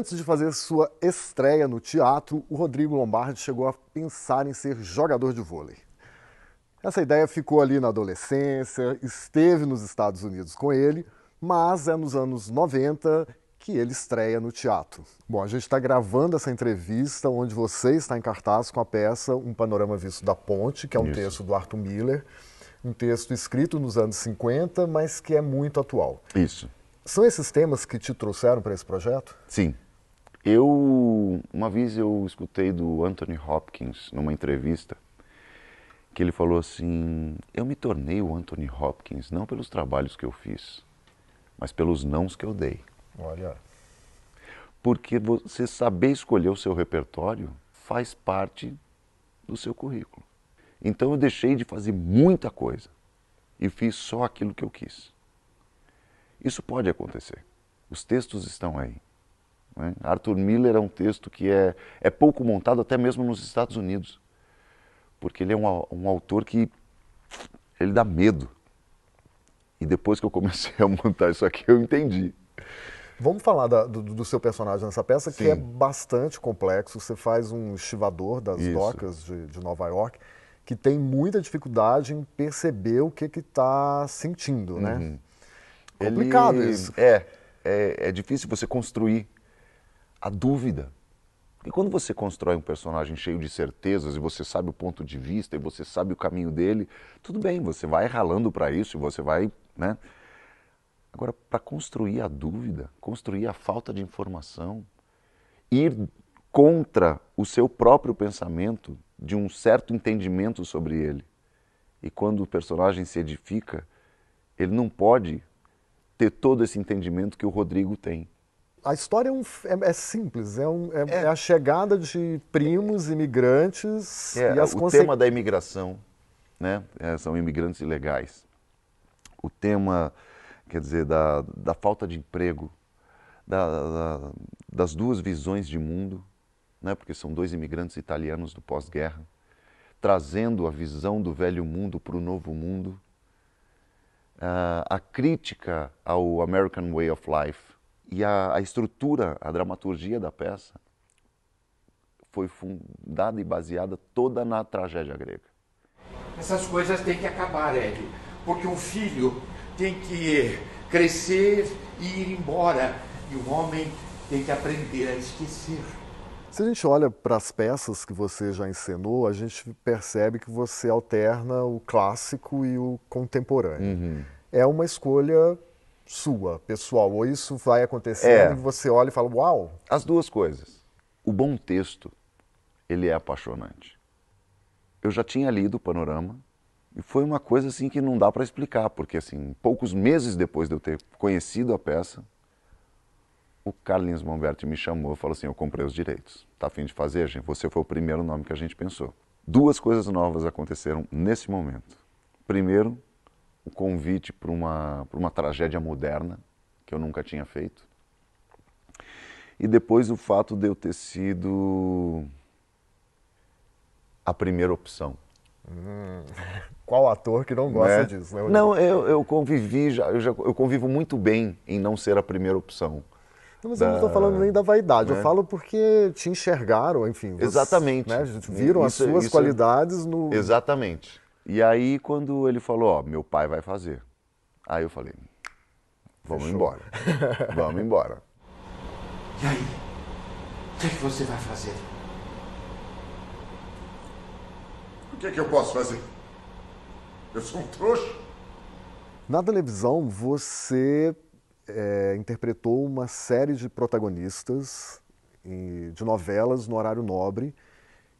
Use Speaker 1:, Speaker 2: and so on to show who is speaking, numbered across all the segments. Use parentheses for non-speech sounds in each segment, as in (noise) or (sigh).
Speaker 1: Antes de fazer sua estreia no teatro, o Rodrigo Lombardi chegou a pensar em ser jogador de vôlei. Essa ideia ficou ali na adolescência, esteve nos Estados Unidos com ele, mas é nos anos 90 que ele estreia no teatro. Bom, a gente está gravando essa entrevista onde você está em cartaz com a peça Um Panorama Visto da Ponte, que é um Isso. texto do Arthur Miller, um texto escrito nos anos 50, mas que é muito atual. Isso. São esses temas que te trouxeram para esse projeto?
Speaker 2: Sim. Eu uma vez eu escutei do Anthony Hopkins numa entrevista que ele falou assim: "Eu me tornei o Anthony Hopkins não pelos trabalhos que eu fiz, mas pelos nãos que eu dei". Olha. Porque você saber escolher o seu repertório faz parte do seu currículo. Então eu deixei de fazer muita coisa e fiz só aquilo que eu quis. Isso pode acontecer. Os textos estão aí. Né? Arthur Miller é um texto que é, é pouco montado até mesmo nos Estados Unidos, porque ele é um, um autor que ele dá medo. E depois que eu comecei a montar isso aqui, eu entendi.
Speaker 1: Vamos falar da, do, do, seu personagem nessa peça, Sim. que é bastante complexo. Você faz um estivador das Isso. docas de, de, Nova York que tem muita dificuldade em perceber o que está sentindo, né? Uhum. Complicado Ele... isso.
Speaker 2: É, é, é difícil você construir a dúvida. Porque quando você constrói um personagem cheio de certezas e você sabe o ponto de vista e você sabe o caminho dele, tudo bem, você vai ralando para isso e você vai, né? Agora, para construir a dúvida, construir a falta de informação, ir contra o seu próprio pensamento de um certo entendimento sobre ele. E quando o personagem se edifica, ele não pode ter todo esse entendimento que o Rodrigo tem
Speaker 1: a história é, um, é, é simples, é, um, é, é. é a chegada de primos imigrantes é, e as o conse... tema da
Speaker 2: imigração, né? são imigrantes ilegais. O tema, quer dizer, da, da falta de emprego, da, da, das duas visões de mundo, né? Porque são dois imigrantes italianos do pós-guerra trazendo a visão do velho mundo para o novo mundo, uh, a crítica ao American Way of Life e a, a estrutura, a dramaturgia da peça foi fundada e baseada toda na tragédia grega.
Speaker 1: Essas coisas têm que acabar, Hélio, porque um filho tem que crescer e ir embora, e o homem
Speaker 2: tem que aprender a esquecer.
Speaker 1: Se a gente olha para as peças que você já encenou, a gente percebe que você alterna o clássico e o contemporâneo. Uhum. É uma escolha sua, pessoal? Ou isso vai acontecendo é. e você olha e fala, uau?
Speaker 2: As duas coisas. O bom texto, ele é apaixonante. Eu já tinha lido o Panorama e foi uma coisa assim que não dá para explicar, porque assim, poucos meses depois de eu ter conhecido a peça, o Carlinhos Momberti me chamou e falou assim, eu comprei os direitos. Tá afim de fazer, gente? Você foi o primeiro nome que a gente pensou. Duas coisas novas aconteceram nesse momento. Primeiro, o convite para uma, para uma tragédia moderna, que eu nunca tinha feito. E depois o fato de eu ter sido a primeira opção.
Speaker 1: Hum. (laughs) Qual ator que não gosta né? disso? Né, não, eu, eu
Speaker 2: convivi, já, eu, já, eu convivo muito bem em não ser a primeira opção. Não, mas da... eu não estou falando nem
Speaker 1: da vaidade, né? eu falo porque te enxergaram, enfim. Exatamente. Né, viram isso, as suas isso, qualidades no.
Speaker 2: Exatamente. E aí, quando ele falou, ó, meu pai vai fazer. Aí eu falei, vamos Fechou. embora. vamos (laughs) embora.
Speaker 1: E aí? O que, é que você vai fazer?
Speaker 2: O que, é que eu posso fazer? Eu sou um trouxa.
Speaker 1: Na televisão, você é, interpretou uma série de protagonistas de novelas no horário nobre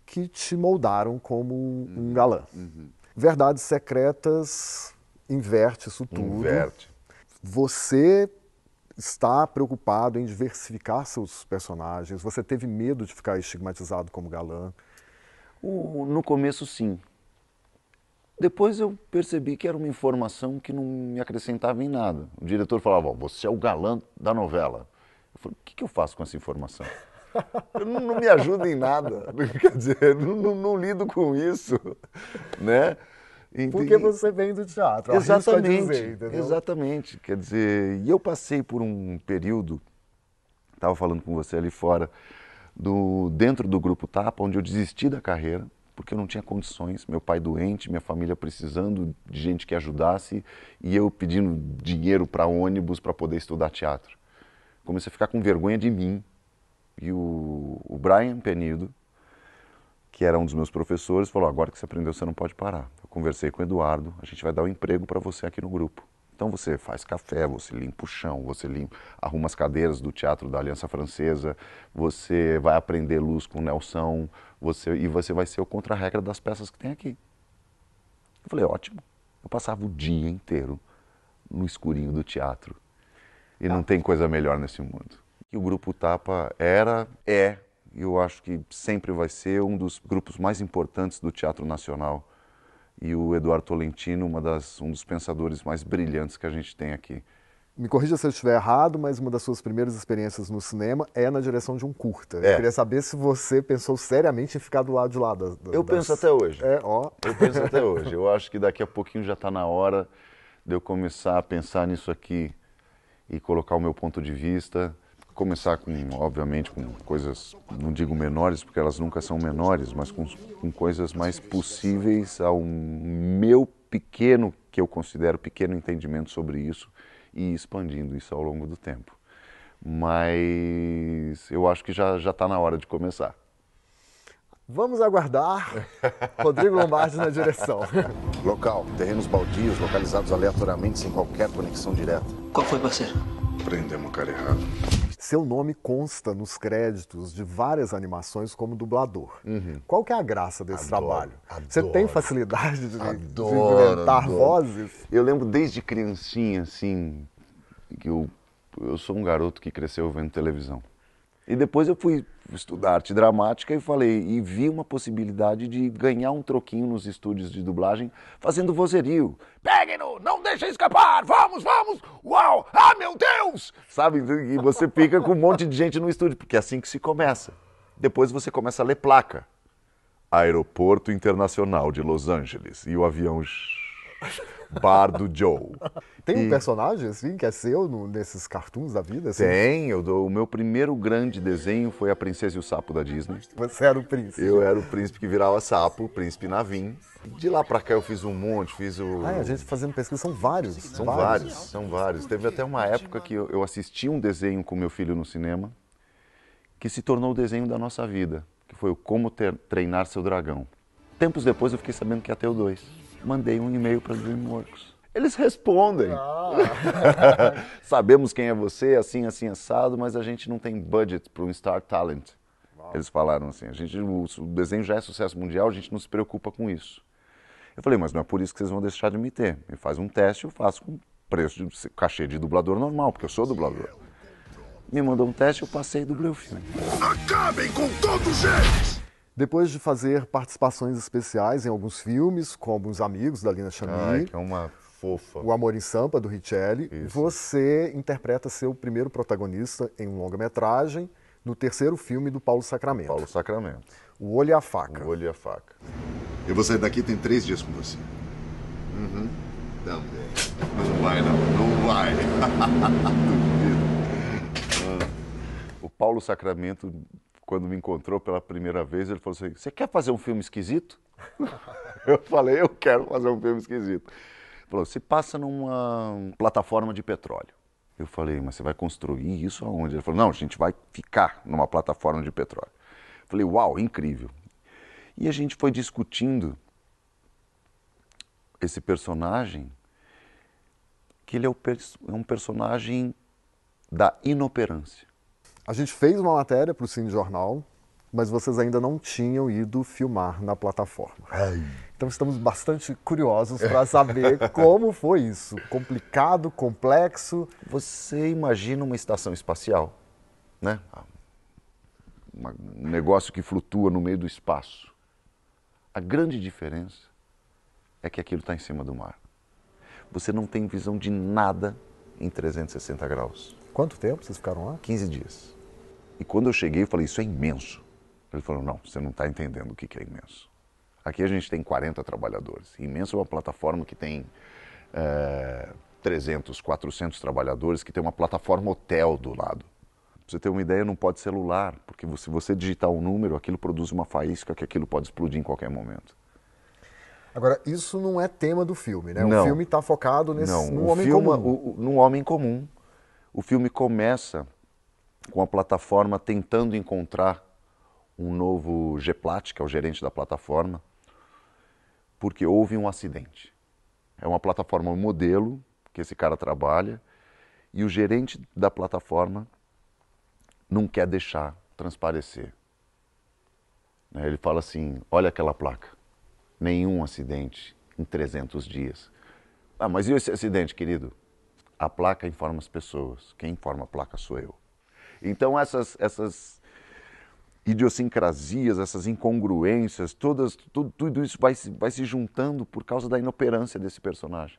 Speaker 1: que te moldaram como um uhum, galã. Uhum. Verdades Secretas inverte isso tudo. Inverte. Você está preocupado em diversificar seus personagens? Você teve medo de ficar estigmatizado como galã?
Speaker 2: no começo, sim. Depois eu percebi que era uma informação que não me acrescentava em nada. O diretor falava: oh, Você é o galã da novela. Eu falei: O que eu faço com essa informação?
Speaker 1: não, não me ajuda em nada.
Speaker 2: (laughs) Quer dizer, não, não, não lido com isso, né? Entendi. Porque você
Speaker 1: vem do teatro. Exatamente. Dizer,
Speaker 2: exatamente. Quer dizer, e eu passei por um período, estava falando com você ali fora, do dentro do grupo Tapa, onde eu desisti da carreira, porque eu não tinha condições. Meu pai doente, minha família precisando de gente que ajudasse, e eu pedindo dinheiro para ônibus para poder estudar teatro. Comecei a ficar com vergonha de mim, e o, o Brian Penido, que era um dos meus professores, falou: agora que você aprendeu, você não pode parar. Eu conversei com o Eduardo, a gente vai dar um emprego para você aqui no grupo. Então você faz café, você limpa o chão, você limpa, arruma as cadeiras do Teatro da Aliança Francesa, você vai aprender luz com o Nelson, você, e você vai ser o contra-regra das peças que tem aqui. Eu falei, ótimo. Eu passava o dia inteiro no escurinho do teatro. E ah. não tá. tem coisa melhor nesse mundo que o Grupo Tapa era, é, e eu acho que sempre vai ser, um dos grupos mais importantes do Teatro Nacional. E o Eduardo Tolentino, uma das, um dos pensadores mais brilhantes que a gente tem aqui.
Speaker 1: Me corrija se eu estiver errado, mas uma das suas primeiras experiências no cinema é na direção de um curta. É. Eu queria saber se você pensou seriamente em ficar do lado de lá. Da, da, eu das... penso até hoje. É, ó. Eu penso até hoje.
Speaker 2: Eu acho que daqui a pouquinho já está na hora de eu começar a pensar nisso aqui e colocar o meu ponto de vista começar com, obviamente, com coisas, não digo menores, porque elas nunca são menores, mas com, com coisas mais possíveis ao meu pequeno, que eu considero pequeno entendimento sobre isso e expandindo isso ao longo do tempo. Mas eu acho que já está na hora de começar.
Speaker 1: Vamos aguardar. (laughs) Rodrigo Lombardi na direção.
Speaker 2: (laughs) Local: terrenos baldios localizados aleatoriamente sem qualquer conexão direta. Qual foi, parceiro? Prendemos o cara errado.
Speaker 1: Seu nome consta nos créditos de várias animações como dublador. Uhum. Qual que é a graça desse adoro, trabalho? Adoro, Você tem facilidade de, adoro, de inventar vozes?
Speaker 2: Eu lembro desde criancinha, assim, que eu, eu sou um garoto que cresceu vendo televisão. E depois eu fui estudar arte dramática e falei, e vi uma possibilidade de ganhar um troquinho nos estúdios de dublagem fazendo vozerio. Pegue-no, não deixem escapar, vamos, vamos, uau, ah meu Deus! Sabe, e você fica com um monte de gente no estúdio, porque é assim que se começa. Depois você começa a ler placa. Aeroporto Internacional de Los Angeles e o avião (laughs) Bardo Joe.
Speaker 1: Tem um personagem assim que é seu no, nesses cartoons da vida? Assim? Tem,
Speaker 2: eu dou, o meu primeiro grande desenho foi A Princesa e o Sapo da Disney.
Speaker 1: Você era o príncipe?
Speaker 2: Eu era o príncipe que virava sapo, o príncipe Navim. De lá pra cá eu fiz um monte, fiz o. Ah, a gente
Speaker 1: tá fazendo pesquisa, são vários. São vários,
Speaker 2: são vários. Teve até uma época que eu, assisti um desenho com meu filho no cinema que se tornou o desenho da nossa vida, que foi o Como Treinar Seu Dragão. Tempos depois eu fiquei sabendo que ia ter o 2 mandei um e-mail para DreamWorks. Eles respondem. Ah. (laughs) Sabemos quem é você, assim, assim, assado, mas a gente não tem budget para um Star Talent. Eles falaram assim: a gente, o, o desenho já é sucesso mundial, a gente não se preocupa com isso. Eu falei, mas não é por isso que vocês vão deixar de me ter. Me faz um teste, eu faço com preço de cachê de dublador normal, porque eu sou dublador. Me mandou um teste, eu passei
Speaker 1: e dublei o filme.
Speaker 2: Acabem com todos eles!
Speaker 1: Depois de fazer participações especiais em alguns filmes, com alguns amigos da Lina Chamie. que é uma fofa. O Amor em Sampa, do Richelli. Isso. Você interpreta seu primeiro protagonista em um longa-metragem, no terceiro filme do Paulo Sacramento. Paulo Sacramento. O Olho e a Faca. O Olho e a Faca. Eu vou sair daqui tem três dias com você. Uhum. Também. É.
Speaker 2: Não vai, não. Não vai. (laughs) Duvido. Ah, o Paulo Sacramento quando me encontrou pela primeira vez, ele falou assim: Você quer fazer um filme esquisito? (laughs) eu falei: Eu quero fazer um filme esquisito. Ele falou: Se passa numa plataforma de petróleo. Eu falei: Mas você vai construir isso aonde? Ele falou: Não, a gente vai ficar numa plataforma de petróleo. Eu falei: Uau, incrível. E a gente foi discutindo esse personagem, que ele é, é um personagem da inoperância.
Speaker 1: A gente fez uma matéria para o Cine Jornal, mas vocês ainda não tinham ido filmar na plataforma. Ai. Então estamos bastante curiosos para saber (laughs) como foi isso.
Speaker 2: Complicado, complexo. Você imagina uma estação espacial, né? Um negócio que flutua no meio do espaço. A grande diferença é que aquilo está em cima do mar. Você não tem visão de nada em 360 graus.
Speaker 1: Quanto tempo vocês ficaram lá?
Speaker 2: 15 dias. E quando eu cheguei, eu falei, isso é imenso. Ele falou, não, você não está entendendo o que é imenso. Aqui a gente tem 40 trabalhadores. Imenso é uma plataforma que tem é, 300, 400 trabalhadores, que tem uma plataforma hotel do lado. Pra você ter uma ideia, não pode celular, porque se você digitar um número, aquilo produz uma faísca que aquilo pode explodir em qualquer momento.
Speaker 1: Agora, isso não é tema do filme, né? Não. O filme está focado nesse, não, num homem filme, é comum.
Speaker 2: O, o, homem comum. O filme começa com a plataforma tentando encontrar um novo GPLAT, que é o gerente da plataforma, porque houve um acidente. É uma plataforma modelo que esse cara trabalha e o gerente da plataforma não quer deixar transparecer. Né, ele fala assim: olha aquela placa, nenhum acidente em 300 dias. Ah, mas e esse acidente, querido? A placa informa as pessoas, quem informa a placa sou eu. Então essas, essas idiosincrasias, essas incongruências, todas, tudo, tudo isso vai se, vai se juntando por causa da inoperância desse personagem.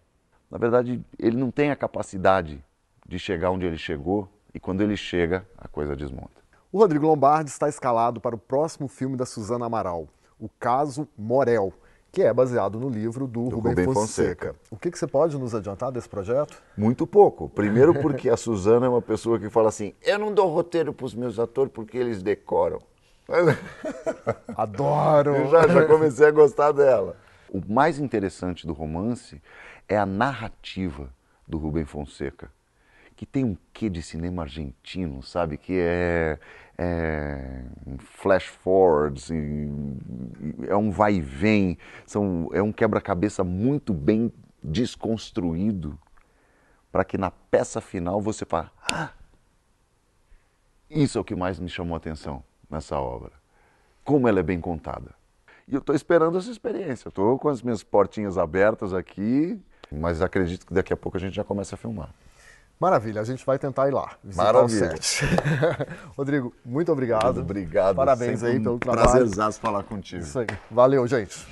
Speaker 2: Na verdade, ele não tem a capacidade de chegar onde ele chegou e quando ele chega, a coisa desmonta.
Speaker 1: O Rodrigo Lombardi está escalado para o próximo filme da Suzana Amaral, O Caso Morel, que é baseado no livro do, do Rubem, Fonseca. Fonseca. O que, que, você pode nos adiantar desse projeto? Muito pouco. Primeiro porque a
Speaker 2: Suzana é uma pessoa que fala assim,
Speaker 1: eu não dou roteiro para os meus
Speaker 2: atores porque eles decoram. (laughs) Adoro! Eu já, já comecei a gostar dela. O mais interessante do romance é a narrativa do Rubem Fonseca, que tem um quê de cinema argentino, sabe? Que é é, flash forwards, é um vai e vem, são, é um quebra-cabeça muito bem desconstruído para que na peça final você fale, ah, isso é o que mais me chamou a atenção nessa obra, como ela é bem contada. E eu estou esperando essa experiência, estou com as minhas portinhas abertas aqui, mas acredito que daqui a pouco a gente já começa a filmar.
Speaker 1: Maravilha, a gente vai tentar ir lá. Maravilha. (laughs) Rodrigo, muito obrigado. obrigado. Parabéns Sempre aí pelo um trabalho. Prazerzaço falar contigo. Isso aí. Valeu, gente.